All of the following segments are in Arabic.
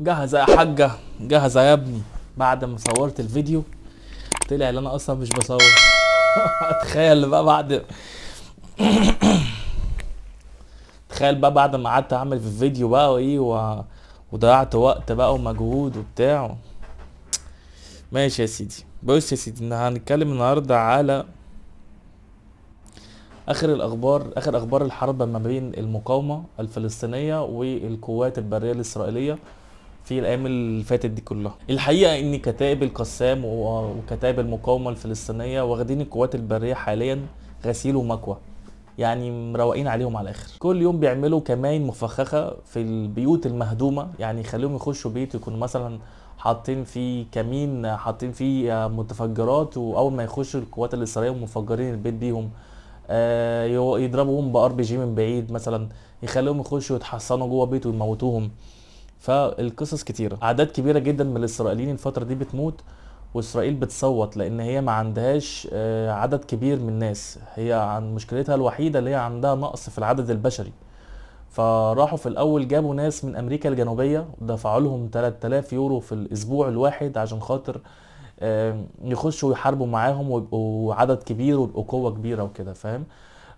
جهز يا حاجه جهز يا ابني بعد ما صورت الفيديو طلع ان انا اصلا مش بصور تخيل بقى بعد تخيل بقى بعد ما قعدت اعمل في الفيديو بقى وايه و... وضيعت وقت بقى ومجهود وبتاع ماشي يا سيدي بص يا سيدي هنتكلم النهارده على اخر الاخبار اخر اخبار الحرب ما بين المقاومه الفلسطينيه والقوات البريه الاسرائيليه في الايام اللي فاتت دي كلها الحقيقه ان كتائب القسام وكتائب المقاومه الفلسطينيه واخدين القوات البريه حاليا غسيل ومكوى يعني مروقين عليهم على الاخر كل يوم بيعملوا كمائن مفخخه في البيوت المهدومه يعني يخليهم يخشوا بيت يكونوا مثلا حاطين فيه كمين حاطين فيه آه، متفجرات واول ما يخشوا القوات الاسرائيليه مفجرين البيت بيهم آه، يضربوهم بار بي جي من بعيد مثلا يخليهم يخشوا يتحصنوا جوه بيت ويموتوهم فالقصص كتيره اعداد كبيره جدا من الاسرائيليين الفتره دي بتموت واسرائيل بتصوت لان هي ما عندهاش آه، عدد كبير من الناس هي عن مشكلتها الوحيده اللي هي عندها نقص في العدد البشري فراحوا في الاول جابوا ناس من امريكا الجنوبيه دفعوا لهم 3000 يورو في الاسبوع الواحد عشان خاطر يخشوا ويحاربوا معاهم ويبقوا عدد كبير ويبقوا قوه كبيره وكده فاهم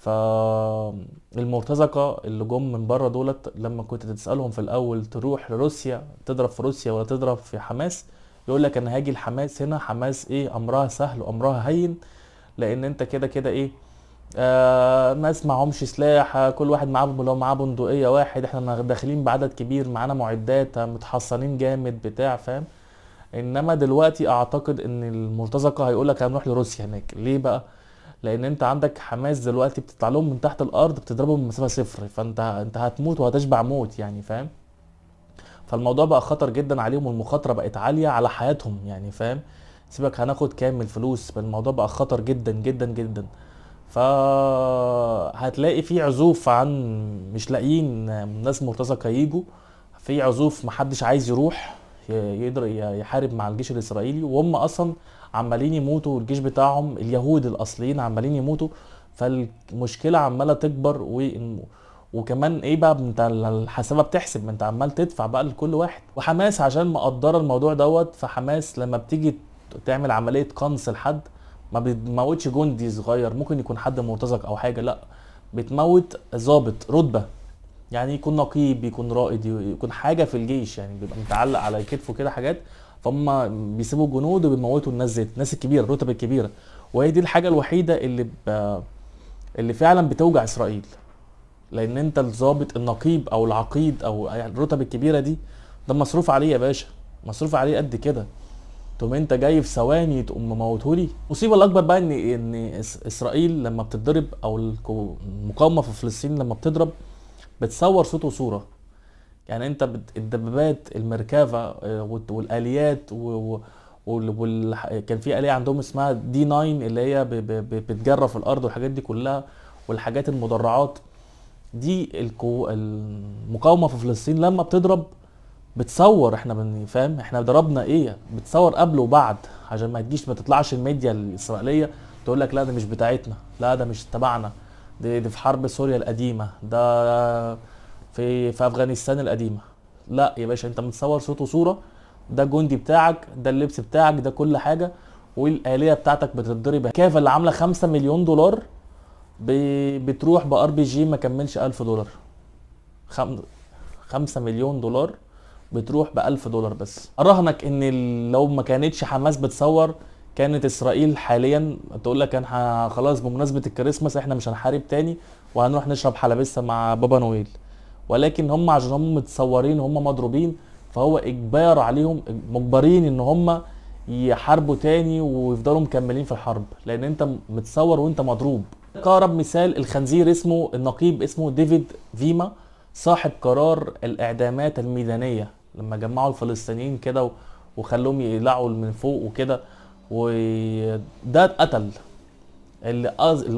فالمرتزقه اللي جم من بره دولت لما كنت تسالهم في الاول تروح لروسيا تضرب في روسيا ولا تضرب في حماس يقول لك انا هاجي لحماس هنا حماس ايه امرها سهل وامرها هين لان انت كده كده ايه آه ناس معهمش سلاح كل واحد معاه لو معاه بندقيه واحد احنا داخلين بعدد كبير معانا معدات متحصنين جامد بتاع فاهم انما دلوقتي اعتقد ان المرتزقه هيقول لك هنروح لروسيا هناك ليه بقى لان انت عندك حماس دلوقتي بتطلع لهم من تحت الارض بتضربهم من مسافه صفر فانت انت هتموت وهتشبع موت يعني فاهم فالموضوع بقى خطر جدا عليهم والمخاطره بقت عاليه على حياتهم يعني فاهم سيبك هناخد كام من الفلوس فالموضوع بقى خطر جدا جدا جدا هتلاقي في عزوف عن مش لاقيين ناس مرتزقه يجوا في عزوف محدش عايز يروح يقدر يحارب مع الجيش الاسرائيلي وهم اصلا عمالين يموتوا والجيش بتاعهم اليهود الاصليين عمالين يموتوا فالمشكله عماله تكبر و... وكمان ايه بقى انت الحسابه بتحسب انت عمال تدفع بقى لكل واحد وحماس عشان مقدره الموضوع دوت فحماس لما بتيجي تعمل عمليه قنص لحد ما بتموتش جندي صغير ممكن يكون حد مرتزق او حاجه لا بتموت ظابط رتبه يعني يكون نقيب يكون رائد يكون حاجه في الجيش يعني بيبقى متعلق على كتفه كده حاجات فهم بيسيبوا جنود وبيموتوا الناس دي الناس الكبيره الرتب الكبيره وهي دي الحاجه الوحيده اللي ب... اللي فعلا بتوجع اسرائيل لان انت الظابط النقيب او العقيد او يعني الرتب الكبيره دي ده مصروف عليه يا باشا مصروف عليه قد كده تقوم انت جاي في ثواني تقوم مموتهولي المصيبه الاكبر بقى ان ان اسرائيل لما بتتضرب او المقاومه في فلسطين لما بتضرب بتصور صوت وصوره يعني انت الدبابات المركبه آه، والاليات وكان في اليه عندهم اسمها دي 9 اللي هي بتجرف الارض والحاجات دي كلها والحاجات المدرعات دي المقاومه في فلسطين لما بتضرب بتصور احنا فاهم احنا ضربنا ايه بتصور قبل وبعد عشان ما تجيش ما تطلعش الميديا الاسرائيليه تقول لك لا ده مش بتاعتنا لا ده مش تبعنا دي, دي في حرب سوريا القديمه ده في في افغانستان القديمه لا يا باشا انت متصور صوت وصوره ده الجندي بتاعك ده اللبس بتاعك ده كل حاجه والاليه بتاعتك بتتضرب كافه اللي عامله 5 مليون دولار بتروح بار بي جي ما كملش 1000 دولار 5 مليون دولار بتروح ب 1000 دولار بس اراهنك ان لو ما كانتش حماس بتصور كانت اسرائيل حاليا تقول لك انا خلاص بمناسبه الكريسماس احنا مش هنحارب تاني وهنروح نشرب حلبسه مع بابا نويل ولكن هم عشان هم متصورين هم مضروبين فهو اجبار عليهم مجبرين ان هم يحاربوا تاني ويفضلوا مكملين في الحرب لان انت متصور وانت مضروب اقرب مثال الخنزير اسمه النقيب اسمه ديفيد فيما صاحب قرار الاعدامات الميدانيه لما جمعوا الفلسطينيين كده وخلوهم يقلعوا من فوق وكده وده اتقتل اللي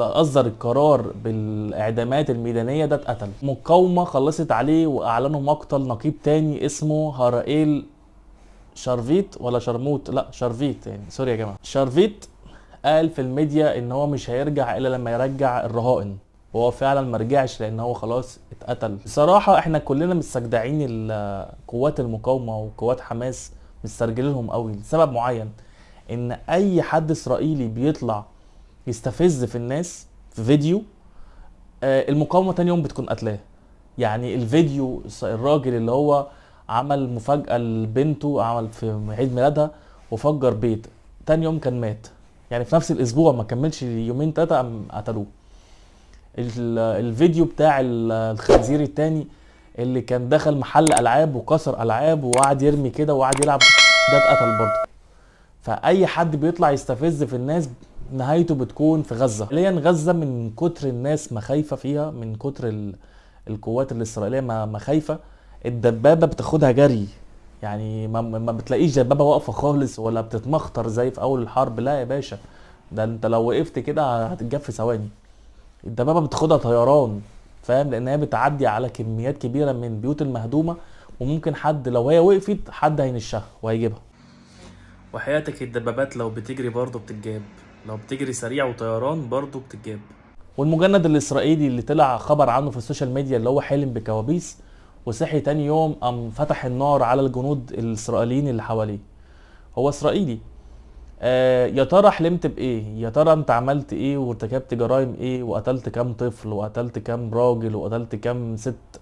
اصدر القرار بالاعدامات الميدانيه ده اتقتل مقاومه خلصت عليه واعلنوا مقتل نقيب تاني اسمه هرائيل شرفيت ولا شرموت لا شرفيت يعني سوري يا جماعه شرفيت قال في الميديا ان هو مش هيرجع الا لما يرجع الرهائن وهو فعلا ما رجعش لان هو خلاص اتقتل بصراحه احنا كلنا مستجدعين قوات المقاومه وقوات حماس مسترجلينهم قوي لسبب معين ان اي حد اسرائيلي بيطلع يستفز في الناس في فيديو آه المقاومه تاني يوم بتكون قتلاه يعني الفيديو الراجل اللي هو عمل مفاجاه لبنته عمل في عيد ميلادها وفجر بيت تاني يوم كان مات يعني في نفس الاسبوع ما كملش يومين ثلاثه قام قتلوه الفيديو بتاع الخنزير التاني اللي كان دخل محل العاب وكسر العاب وقعد يرمي كده وقعد يلعب ده اتقتل برضه فاي حد بيطلع يستفز في الناس نهايته بتكون في غزه حاليا غزه من كتر الناس مخايفه فيها من كتر ال... القوات الاسرائيليه ما خايفه الدبابه بتاخدها جري يعني ما, ما بتلاقيش دبابه واقفه خالص ولا بتتمخطر زي في اول الحرب لا يا باشا ده انت لو وقفت كده هتتجف في ثواني الدبابه بتاخدها طيران فاهم لان هي بتعدي على كميات كبيره من البيوت المهدومه وممكن حد لو هي وقفت حد هينشها وهيجيبها وحياتك الدبابات لو بتجري برضه بتتجاب لو بتجري سريع وطيران برضه بتتجاب والمجند الاسرائيلي اللي طلع خبر عنه في السوشيال ميديا اللي هو حلم بكوابيس وصحي تاني يوم قام فتح النار على الجنود الاسرائيليين اللي حواليه هو اسرائيلي آه يا ترى حلمت بايه يا ترى انت عملت ايه وارتكبت جرائم ايه وقتلت كام طفل وقتلت كام راجل وقتلت كام ست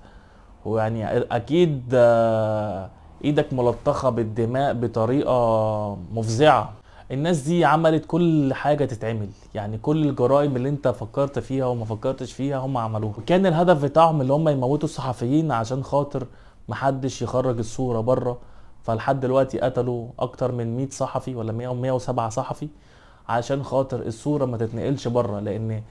ويعني اكيد آه ايدك ملطخه بالدماء بطريقه مفزعه الناس دي عملت كل حاجه تتعمل يعني كل الجرائم اللي انت فكرت فيها وما فكرتش فيها هم عملوها وكان الهدف بتاعهم اللي هم يموتوا الصحفيين عشان خاطر محدش يخرج الصوره بره فلحد دلوقتي قتلوا اكتر من 100 صحفي ولا 107 صحفي عشان خاطر الصوره ما تتنقلش بره لان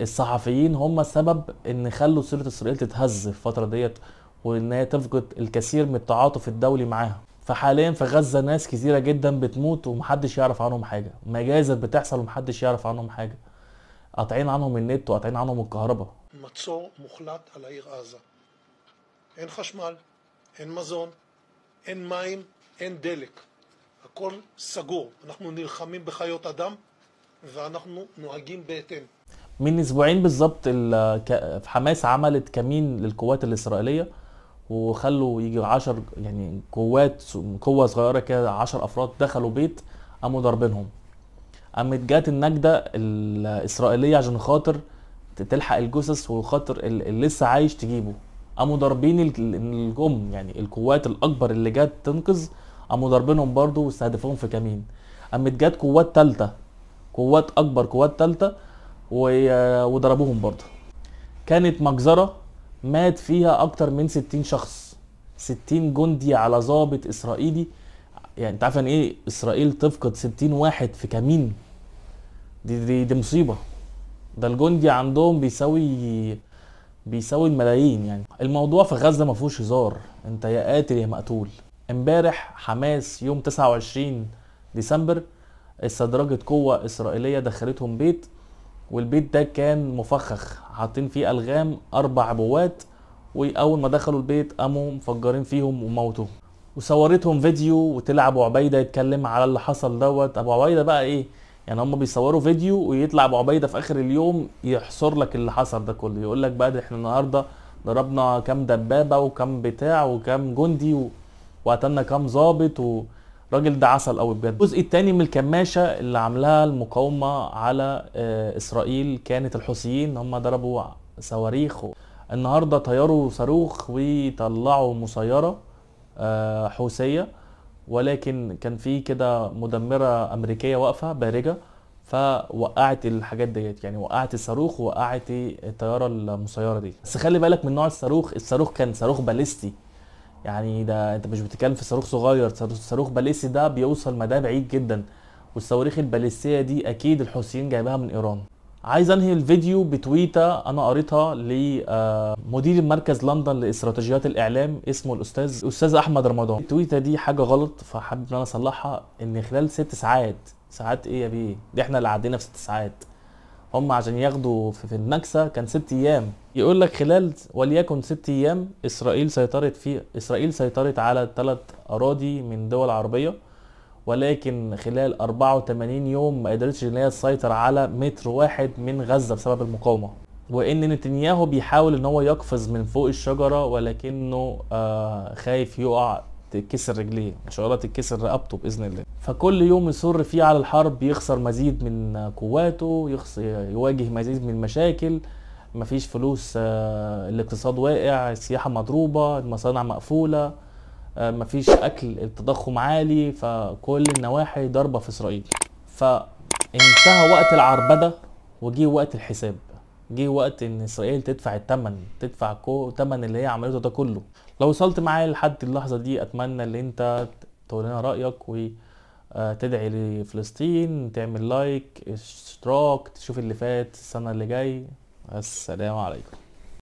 الصحفيين هم السبب ان خلوا سيره اسرائيل تتهز في الفتره ديت وان هي تفقد الكثير من التعاطف الدولي معاها فحاليا في غزه ناس كثيره جدا بتموت ومحدش يعرف عنهم حاجه مجازر بتحصل ومحدش يعرف عنهم حاجه قاطعين عنهم النت وقاطعين عنهم الكهرباء הכל סגור. אנחנו נלחמים בחיות אדם ואנחנו נוהגים בהתאם. من اسبوعين بالظبط حماس عملت كمين للقوات الاسرائيليه وخلوا يجي 10 يعني قوات قوه صغيره كده 10 افراد دخلوا بيت قاموا ضاربينهم قامت جت النجده الاسرائيليه عشان خاطر تلحق الجثث وخاطر اللي لسه عايش تجيبه قاموا ضاربين الجم يعني القوات الاكبر اللي جت تنقذ قاموا ضاربينهم برضه واستهدفوهم في كمين قامت جت قوات ثالثه قوات اكبر قوات ثالثه وضربوهم برضه كانت مجزره مات فيها اكتر من 60 شخص 60 جندي على ضابط اسرائيلي يعني انت عارف يعني ايه اسرائيل تفقد 60 واحد في كمين دي دي, دي مصيبه ده الجندي عندهم بيساوي بيساوي الملايين يعني الموضوع في غزه ما فيهوش هزار انت يا قاتل يا مقتول امبارح حماس يوم 29 ديسمبر استدرجت قوه اسرائيليه دخلتهم بيت والبيت ده كان مفخخ حاطين فيه الغام اربع عبوات واول ما دخلوا البيت قاموا مفجرين فيهم وموتوا وصورتهم فيديو وطلع ابو عبيده يتكلم على اللي حصل دوت ابو عبيده بقى ايه يعني هم بيصوروا فيديو ويطلع ابو عبيده في اخر اليوم يحصر لك اللي حصل ده كله يقول لك بقى ده احنا النهارده ضربنا كام دبابه وكام بتاع وكام جندي و... وقتلنا كام ظابط و... الراجل ده عسل قوي بجد الجزء الثاني من الكماشه اللي عاملاها المقاومه على آه، اسرائيل كانت الحوثيين هم ضربوا صواريخ النهارده طيروا صاروخ وطلعوا مسيره آه، حوثيه ولكن كان في كده مدمره امريكيه واقفه بارجه فوقعت الحاجات ديت يعني وقعت الصاروخ ووقعت الطياره المسيره دي بس خلي بالك من نوع الصاروخ الصاروخ كان صاروخ باليستي يعني ده انت مش بتتكلم في صاروخ صغير صاروخ باليسي ده بيوصل مدى بعيد جدا والصواريخ الباليستيه دي اكيد الحوثيين جايبها من ايران عايز انهي الفيديو بتويته انا قريتها لمدير آه، مركز لندن لاستراتيجيات الاعلام اسمه الاستاذ الاستاذ احمد رمضان التويته دي حاجه غلط فحابب ان انا اصلحها ان خلال ست ساعات ساعات ايه يا بيه دي احنا اللي عدينا في ست ساعات هم عشان ياخدوا في النكسه كان ست ايام يقول لك خلال وليكن ست ايام اسرائيل سيطرت في اسرائيل سيطرت على ثلاث اراضي من دول عربيه ولكن خلال 84 يوم ما قدرتش ان هي تسيطر على متر واحد من غزه بسبب المقاومه وان نتنياهو بيحاول ان هو يقفز من فوق الشجره ولكنه آه خايف يقع تتكسر رجليه ان شاء الله تتكسر رقبته باذن الله فكل يوم يصر فيه على الحرب يخسر مزيد من قواته يواجه مزيد من المشاكل مفيش فلوس آه، الاقتصاد واقع السياحه مضروبه المصانع مقفوله آه، مفيش اكل التضخم عالي فكل النواحي ضربه في اسرائيل فانتهى وقت العربده وجي وقت الحساب جه وقت ان اسرائيل تدفع الثمن تدفع الثمن اللي هي عملته ده كله لو وصلت معايا لحد اللحظه دي اتمنى ان انت تقول لنا رايك و آه، تدعي لفلسطين تعمل لايك اشتراك تشوف اللي فات السنه اللي جاي السلام عليكم